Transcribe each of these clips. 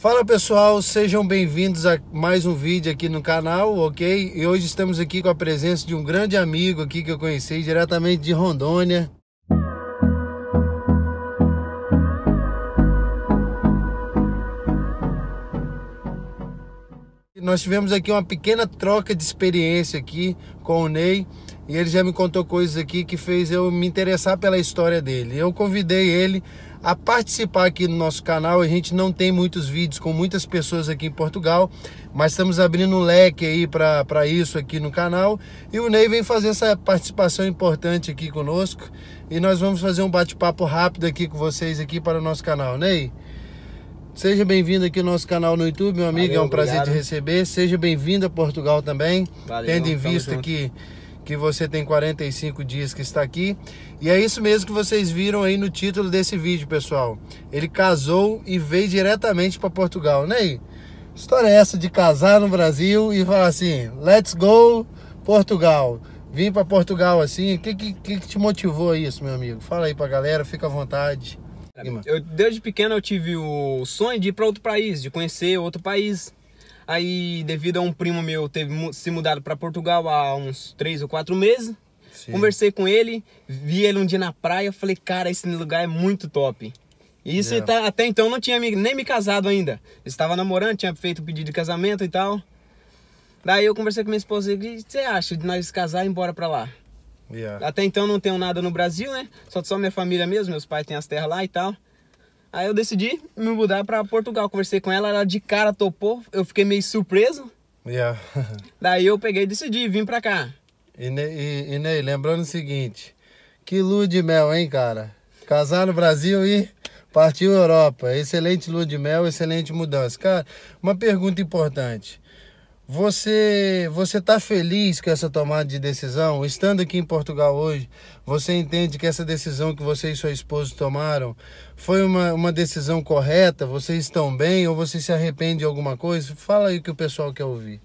Fala pessoal, sejam bem-vindos a mais um vídeo aqui no canal, ok? E hoje estamos aqui com a presença de um grande amigo aqui que eu conheci diretamente de Rondônia, nós tivemos aqui uma pequena troca de experiência aqui com o Ney e ele já me contou coisas aqui que fez eu me interessar pela história dele. Eu convidei ele a participar aqui no nosso canal. A gente não tem muitos vídeos com muitas pessoas aqui em Portugal, mas estamos abrindo um leque aí para isso aqui no canal. E o Ney vem fazer essa participação importante aqui conosco e nós vamos fazer um bate-papo rápido aqui com vocês aqui para o nosso canal. Ney, Seja bem-vindo aqui no nosso canal no YouTube, meu amigo. É Valeu, é um prazer te receber. Seja bem-vindo a Portugal também. Valeu, tendo em vista que que você tem 45 dias que está aqui. E é isso mesmo que vocês viram aí no título desse vídeo, pessoal. Ele casou e veio diretamente para Portugal, né? História é essa de casar no Brasil e falar assim: "Let's go Portugal". Vim para Portugal assim. O que, que, que te motivou a isso, meu amigo? Fala aí para a galera, fica à vontade. Eu, desde pequeno eu tive o sonho de ir para outro país, de conhecer outro país. Aí, devido a um primo meu ter se mudado para Portugal há uns três ou quatro meses, Sim. conversei com ele, vi ele um dia na praia, falei, cara, esse lugar é muito top. E isso yeah. É. tá, até então não tinha nem me casado ainda. Estava namorando, tinha feito o pedido de casamento e tal. Daí eu conversei com minha esposa, o que você acha de nós casar e ir embora para lá? Yeah. Até então não tenho nada no Brasil, né? Só, só minha família mesmo, meus pais têm as terras lá e tal. Aí eu decidi me mudar para Portugal. Conversei com ela, ela de cara topou. Eu fiquei meio surpreso. Yeah. Daí eu peguei e decidi vim pra cá. E, e, e Ney, lembrando o seguinte: que lua de mel, hein, cara? Casar no Brasil e partir Europa. Excelente lua de mel, excelente mudança. Cara, uma pergunta importante. Você você está feliz com essa tomada de decisão? Estando aqui em Portugal hoje, você entende que essa decisão que você e sua esposa tomaram foi uma, uma decisão correta? Vocês estão bem ou você se arrepende de alguma coisa? Fala aí o que o pessoal quer ouvir.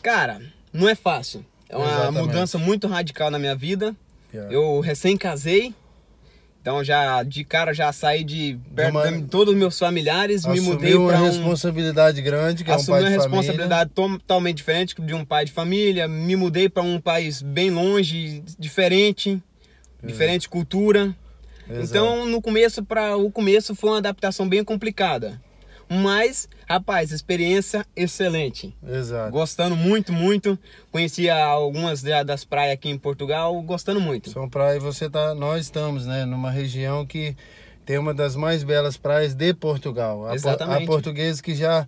Cara, não é fácil. É uma Exatamente. mudança muito radical na minha vida. Yeah. Eu recém casei, então já de cara já saí de perto de, uma... de todos os meus familiares, Assumiu me mudei para uma um... responsabilidade grande, que é um pai uma de responsabilidade família. totalmente diferente de um pai de família, me mudei para um país bem longe, diferente, é. diferente cultura. Exato. Então no começo para o começo foi uma adaptação bem complicada. Mas, rapaz, experiência excelente. Exato. Gostando muito, muito. Conheci algumas das praias aqui em Portugal, gostando muito. São praias, você tá, nós estamos, né, numa região que tem uma das mais belas praias de Portugal. Exatamente. Há portugueses que já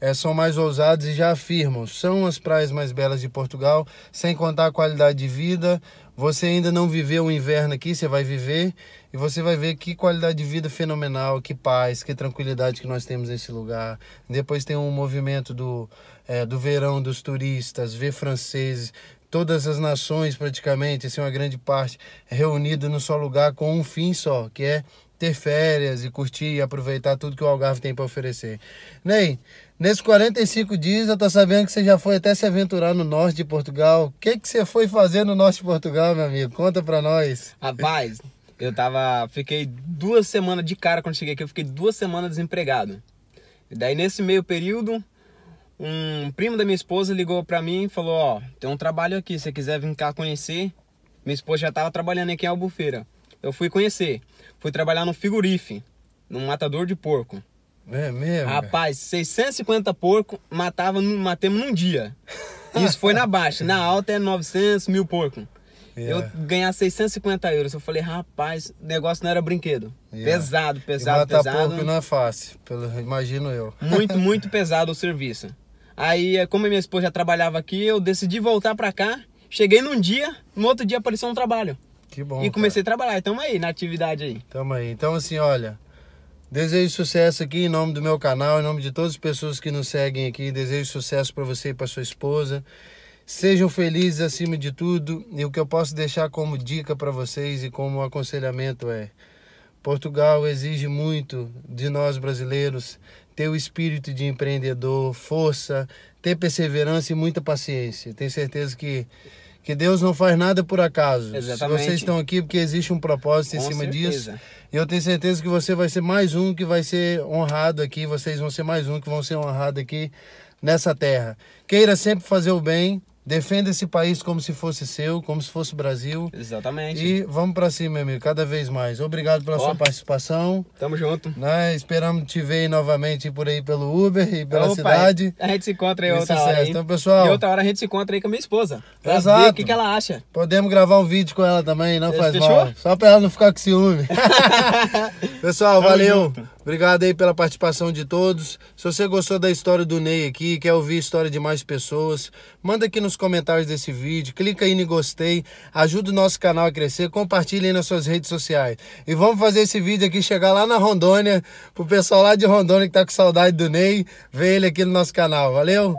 é, são mais ousados e já afirmam: são as praias mais belas de Portugal, sem contar a qualidade de vida. Você ainda não viveu o inverno aqui, você vai viver e você vai ver que qualidade de vida fenomenal, que paz, que tranquilidade que nós temos nesse lugar. Depois tem um movimento do, é, do verão dos turistas, ver franceses, todas as nações praticamente, assim, uma grande parte, reunida num só lugar com um fim só, que é ter férias e curtir e aproveitar tudo que o Algarve tem para oferecer. Ney, nesses 45 dias eu tô sabendo que você já foi até se aventurar no norte de Portugal. O que que você foi fazer no norte de Portugal, meu amigo? Conta para nós. Rapaz, eu tava, fiquei duas semanas de cara quando cheguei aqui, eu fiquei duas semanas desempregado. E daí nesse meio período, um primo da minha esposa ligou para mim e falou: "Ó, tem um trabalho aqui, se você quiser vir cá conhecer". Minha esposa já tava trabalhando aqui em Albufeira eu fui conhecer. Fui trabalhar no figurife, num matador de porco. É mesmo? Rapaz, 650 porco matava, matemos num dia. Isso foi na baixa. Na alta é 900 mil porco. Yeah. É. Eu ganhar 650 euros. Eu falei, rapaz, negócio não era brinquedo. Yeah. É. Pesado, pesado, e matar pesado. Porco não é fácil, pelo, imagino eu. Muito, muito pesado o serviço. Aí, é, como minha esposa já trabalhava aqui, eu decidi voltar para cá. Cheguei num dia, no outro dia apareceu um trabalho. Que bom. E comecei cara. a trabalhar. Tamo aí, na atividade aí. Tamo aí. Então, assim, olha. Desejo sucesso aqui em nome do meu canal, em nome de todas as pessoas que nos seguem aqui. Desejo sucesso para você e para sua esposa. Sejam felizes acima de tudo. E o que eu posso deixar como dica para vocês e como aconselhamento é: Portugal exige muito de nós brasileiros ter o espírito de empreendedor, força, ter perseverança e muita paciência. Tenho certeza que que Deus não faz nada por acaso. Exatamente. Vocês estão aqui porque existe um propósito em cima certeza. disso. E eu tenho certeza que você vai ser mais um que vai ser honrado aqui, vocês vão ser mais um que vão ser honrado aqui nessa terra. Queira sempre fazer o bem, Defenda esse país como se fosse seu, como se fosse Brasil. Exatamente. E vamos para cima, meu amigo, cada vez mais. Obrigado pela sua participação. Tamo junto. Né? Esperamos te ver novamente por aí pelo Uber e pela Opa, cidade. É, a gente se encontra aí outra é hora. Aí. Então, pessoal. E outra hora a gente se encontra aí com a minha esposa. Pra exato. ver o que, que ela acha. Podemos gravar um vídeo com ela também, não Você faz fechou? mal. Só pra ela não ficar com ciúme. pessoal, Tamo valeu. Junto. Obrigado aí pela participação de todos. Se você gostou da história do Ney aqui, quer ouvir a história de mais pessoas, manda aqui nos comentários desse vídeo, clica aí no gostei, ajuda o nosso canal a crescer, compartilha aí nas suas redes sociais. E vamos fazer esse vídeo aqui chegar lá na Rondônia, pro pessoal lá de Rondônia que tá com saudade do Ney, ver ele aqui no nosso canal. Valeu!